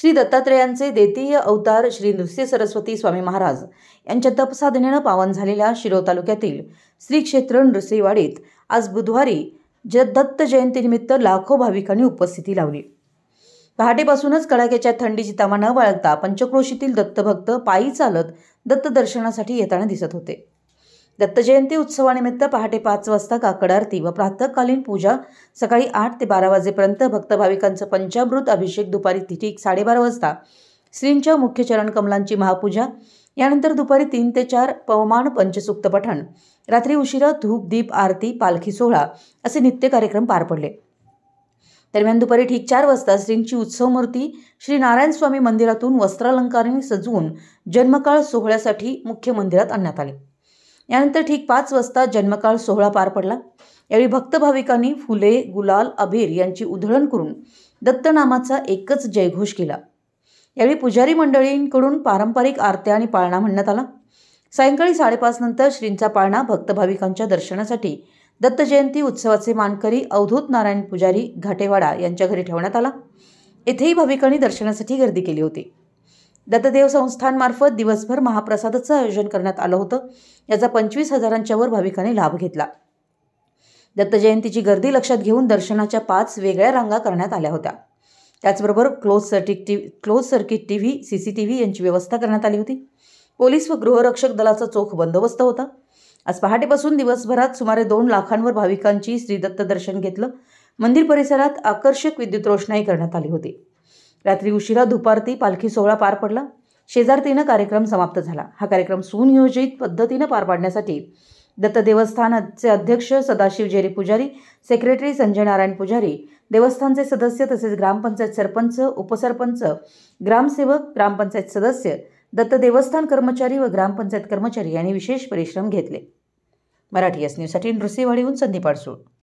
श्री दत्तात्रेयांचे देतीय अवतार श्री नृसिंह सरस्वती स्वामी महाराज यांच्या तपसाधनेनं पावन झालेल्या शिरो तालुक्यातील श्री क्षेत्र नृसिंहवाडीत आज बुधवारी ज दत्त जयंतीनिमित्त लाखो भाविकांनी उपस्थिती लावली पहाटेपासूनच कडाक्याच्या थंडीची तमा न बाळगता पंचक्रोशीतील दत्तभक्त पायी चालत दत्त दर्शनासाठी येताना दिसत होते दत्तजयंती उत्सवानिमित्त पहाटे पाच वाजता काकड आरती व प्रातःकालीन पूजा सकाळी आठ ते बारा वाजेपर्यंत भक्त भाविकांचं पंचामृत अभिषेक दुपारी ठीक साडेबारा वाजता श्रींच्या मुख्य चरण कमलांची महापूजा यानंतर दुपारी तीन ते चार पवमान पंचसुक्त पठण रात्री उशिरा धूप दीप आरती पालखी सोहळा असे नित्य कार्यक्रम पार पडले दरम्यान दुपारी ठीक चार वाजता श्रींची उत्सव मूर्ती श्री नारायण स्वामी मंदिरातून वस्त्रालंकारणी सजवून जन्मकाळ सोहळ्यासाठी मुख्य मंदिरात आणण्यात आले यानंतर ठीक पाच वाजता जन्मकाळ सोहळा पार पडला यावेळी भक्त भाविकांनी फुले गुलाल अबीर यांची उधळण करून दत्तनामाचा एकच जयघोष केला यावेळी पुजारी मंडळींकडून पारंपरिक आरत्या आणि पाळणा म्हणण्यात आला सायंकाळी साडेपाच नंतर श्रींचा पाळणा भक्तभाविकांच्या दर्शनासाठी दत्त जयंती उत्सवाचे मानकरी अवधूत नारायण पुजारी घाटेवाडा यांच्या घरी ठेवण्यात आला येथेही भाविकांनी दर्शनासाठी गर्दी केली होती दत्तदेव संस्थानमार्फत दिवसभर महाप्रसादाचं आयोजन करण्यात आलं होतं याचा पंचवीस हजारांच्या वर भाविकांनी लाभ घेतला दत्तजयंतीची गर्दी लक्षात घेऊन दर्शनाच्या पाच वेगळ्या रांगा करण्यात आल्या होत्या त्याचबरोबर close circuit T close circuit T V C C T V यांची व्यवस्था करण्यात आली होती पोलीस व गृहरक्षक दलाचा चोख बंदोबस्त होता आज पहाटेपासून दिवसभरात सुमारे दोन लाखांवर भाविकांची श्री दत्त दर्शन घेतलं मंदिर परिसरात आकर्षक विद्युत रोषणाई करण्यात आली होती रात्री उशिरा दुपारती पालखी सोहळा पार पडला शेजारतीनं कार्यक्रम समाप्त झाला हा कार्यक्रम सुनियोजित पद्धतीनं पार पाडण्यासाठी दत्त देवस्थानचे अध्यक्ष सदाशिव जेरी पुजारी सेक्रेटरी संजय नारायण पुजारी देवस्थानचे सदस्य तसेच ग्रामपंचायत सरपंच उपसरपंच ग्रामसेवक ग्रामपंचायत सदस्य दत्त देवस्थान कर्मचारी व ग्रामपंचायत कर्मचारी यांनी विशेष परिश्रम घेतले मराठी एस न्यूजसाठी नृसिंहवाडीहून संधी पाडसूळ